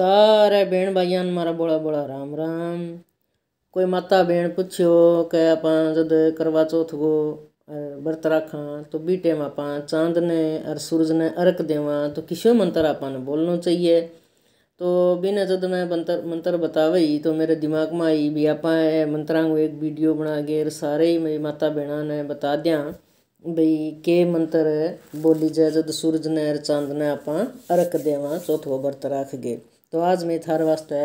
सारे बहन भाइयां मारा बोला बोला राम राम कोई माता भेण पूछ्यो कि आप जब करवा चौथ को व्रत रखा तो भी टाइम आप चांद ने और सूरज ने अर्क देवा तो किसो मंत्र आपने बोलना चाहिए तो बिना जब मैं मंत्र मंत्र बतावई तो मेरे दिमाग में आई भी आप मंत्रा को एक वीडियो बना के सारे ही मेरी माता बहना ने बता दें भाई के मंत्र बोली जाए जब सूरज ने और चांद ने आप अर्क चौथ चौथो व्रत रख गए तो आज मैं थारे वास्ते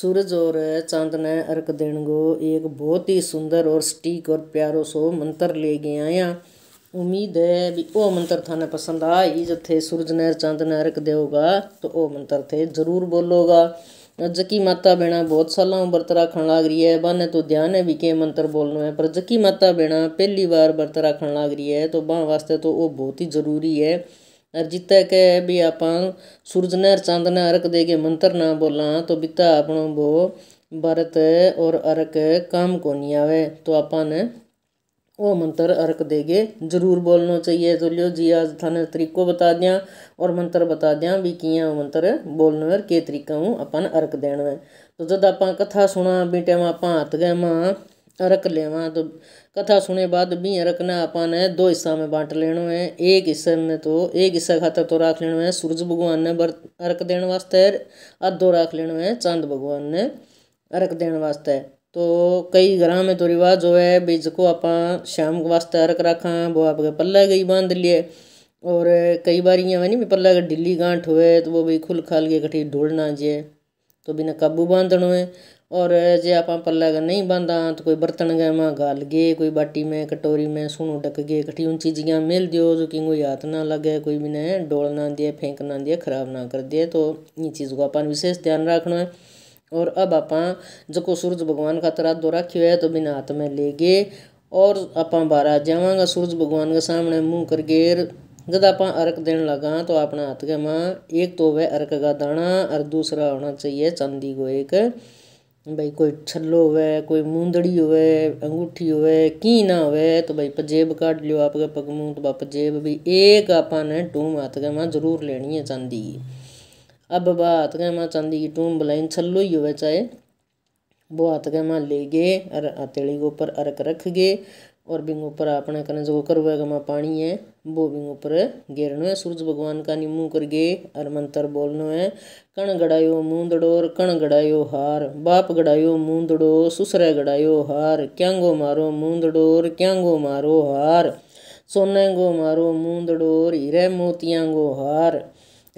सूरज और चांद ने अर्क देने को एक बहुत ही सुंदर और स्टीक और प्यारो सो मंत्र ले गया आया उम्मीद है भी ओ मंत्र थाने पसंद आ ये जो सूरज ने चांद ने अर्क देगा तो ओ मंत्र थे जरूर बोलोगा जकी माता बिना बहुत साल बरत राखण लग रही है बाने तो ध्यान है भी के मंत्र बोलना है पर जकी माता बिना पहली बार बरत राखण लग रही है तो बा वास्ते तो वो बहुत ही जरूरी है अर जितने के भी आप सूरज ने चंद ने अर्क दे के मंत्र ना बोला तो बिता अपनों वो भारत और अर्क काम को नहीं आवे तो आपन वो मंत्र अर्क देगे जरूर बोलना चाहिए तो लियो जी आज थाने तरीको बता दिया और मंत्र बता दिया भी किया मंत्र बोलना और के तरीका हूँ अपन अर्क देना है तो जब आप कथा सुना बी टाइम आप हाथ गए मां रख लेवा तो कथा सुने बाद भी रखना अपन ने दो हिस्सा में बांट लेना है एक हिस्से में तो एक हिस्सा खातर तो रख लेना है सूरज भगवान ने अर्क देने वास्ते अधो रख लेना है चांद भगवान ने अर्क देने वास्ते तो कई घर में तो रिवाज हो है भाई जिको आप शाम वास्ते अर्क रखा वो आपके पल गई बांध लिए और कई बार इं नहीं भी अगर ढिली गांठ हुए तो वो भी खुल खाल के कठी ढोलना जे तो बिना काबू बांधना है और जे आप पल्ला नहीं बनता तो कोई बर्तन गए माँ घाल गए कोई बाटी में कटोरी में सुनो डक गए कठी उन चीज़ियाँ मिल दियो जो कि कोई हाथ ना लगे कोई भी ने डोल ना दिए फेंक ना दिए खराब ना कर दिए तो ये चीज़ को अपन विशेष ध्यान रखना है और अब आप जो सूरज भगवान का हाथ दो राखियो है तो बिना हाथ में ले गए और आप बाहर आ सूरज भगवान के सामने मुँह कर गए जब आप अर्क देने लगा तो अपना हाथ गए मां एक तो वह अर्क का दाना और दूसरा होना चाहिए चांदी को एक भाई कोई छल्लो होवे कोई मूंदड़ी होवे अंगूठी होवे की ना होवे तो भाई पजेब काट लियो आपके पगमू तो बा पजेब भी एक आपने टूम हाथ के माँ जरूर लेनी है चांदी की अब बा हाथ के माँ चांदी की टूम बुलाई छल्लो ही होवे चाहे वो हाथ के माँ ले गए और हथेली के ऊपर अर्क रख गए और बिंग ऊपर अपने कने जो करवे पानी है वो बिंग ऊपर घेरनो है सूरज भगवान का निमू कर गे और मंत्र बोलनो है कण गड़ायो मूंदड़ो और कण गड़ायो हार बाप गड़ायो मूंदड़ो सुसरे गड़ायो हार क्यांगो मारो मूंदड़ो और क्यांगो मारो हार सोने गो मारो मूंदड़ो और हीरे मोतियां गो हार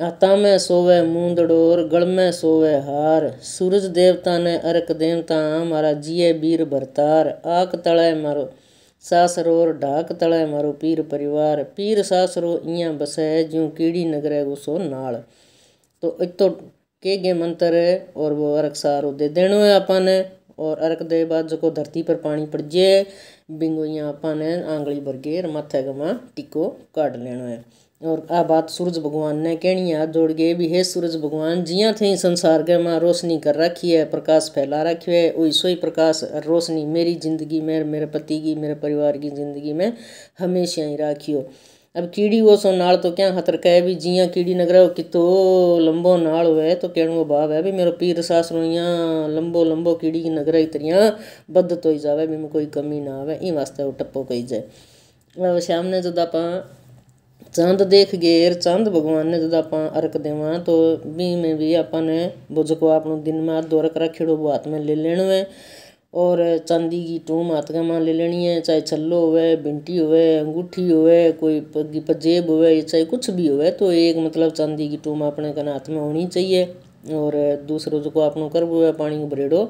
आता में सोवे मूंदड़ोर गल में सोवे हार सूरज देवता ने अर्क देवता हमारा जिये वीर भरतार आक तले मारो सासरो और ढाक तले मारो पीर परिवार पीर सासरो इं बसे ज्यों कीड़ी नगर है गुसो नाल तो इतो के गे मंत्र है और वो अर्क सारो दे देनो है अपन ने और अरक दे बाद जो को धरती पर पानी पड़ जाए बिंगो यहाँ अपन ने आंगली भर के माथे गवा टिको काट लेना है और आ बात सूरज भगवान ने कहनी है जोड़ गए भी हे सूरज भगवान जिया थे संसार के माँ रोशनी कर रखी है प्रकाश फैला रखी है वैसो सोई प्रकाश रोशनी मेरी जिंदगी में मेरे पति की मेरे परिवार की जिंदगी में हमेशा ही राखियो अब कीड़ी वो सो नाल तो क्या खतर कह भी जिया कीड़ी नगर कि तो लंबो नाल हुए तो कहने वो भाव है भी मेरे पीर सास रोइया लंबो लंबो कीड़ी की नगर ही तरिया बद तो ही जावे भी में कोई कमी ना आवे इन वास्ते वो टप्पो कही जाए अब ने जो आप चंद देख गेर चंद भगवान ने जो आप अर्क देव तो भी में भी अपन बुझ को आपनो दिन में दो अर्क रख रखेड़ो हाथ में ले लेनो है और चांदी की टूम हाथ के मां ले लेनी है चाहे छल्लो होवे बिंटी होवे अंगूठी होवे कोई पगी पजेब होवे चाहे कुछ भी होवे तो एक मतलब चांदी की टूम अपने कने हाथ में होनी चाहिए और जो को आपनो करबो है पानी को भरेड़ो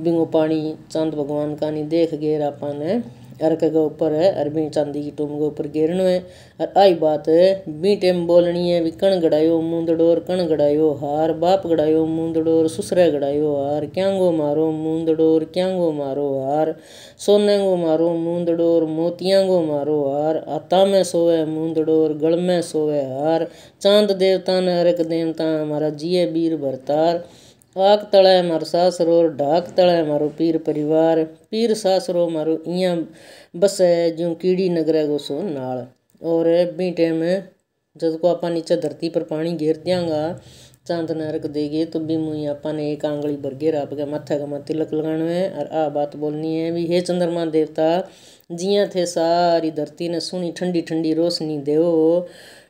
बिंगो पानी चांद भगवान का नहीं देख गेर आपने ने अरक के ऊपर है और बी चांदी की टूम के ऊपर घेरणो है और आई बात बी टेम बोलनी है भी कण गड़ायो मूंदड़ोर कण गड़ायो हार बाप गड़ायो मूंदड़ोर और सुसरा गड़ायो हार क्यांगो मारो मूंदड़ोर और क्यांगो मारो हार सोने गो मारो मूंदड़ोर मोतियां गो मारो हार आता में सोए मूंदड़ोर और गल में सोए हार चांद देवता ने अरक देवता हमारा जिये बीर भरतार आक તળાય મારો सासरो ઢાક તળાય મારો પીર પરિવાર પીર સાસરો मारो इं बस है जो कीड़ी नगर है सो नाल और भी टाइम जब को आप नीचे धरती पर पानी घेर देंगा चांद नरक देगी तो भी मुई आपने एक आंगली बरगे रब आपके माथा का मा तिलक लगाना है और आ बात बोलनी है भी हे चंद्रमा देवता जिया थे सारी धरती ने सुनी ठंडी ठंडी रोशनी देओ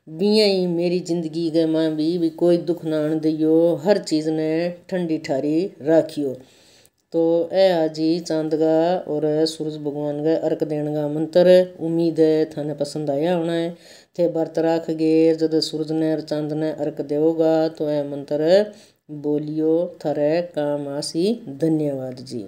बीअं ई मेरी ज़िंदगी खे मां बि बि कोई दुख न आण दियो हर चीज़ ने ठंडी ठारी राखियो तो ए आज ही चांद का और सूरज भगवान का अर्क देने का मंत्र उम्मीद है थाने पसंद आया होना है थे व्रत राख गए जब सूरज ने और चांद ने अर्क देगा तो यह मंत्र बोलियो थारे काम आसी धन्यवाद जी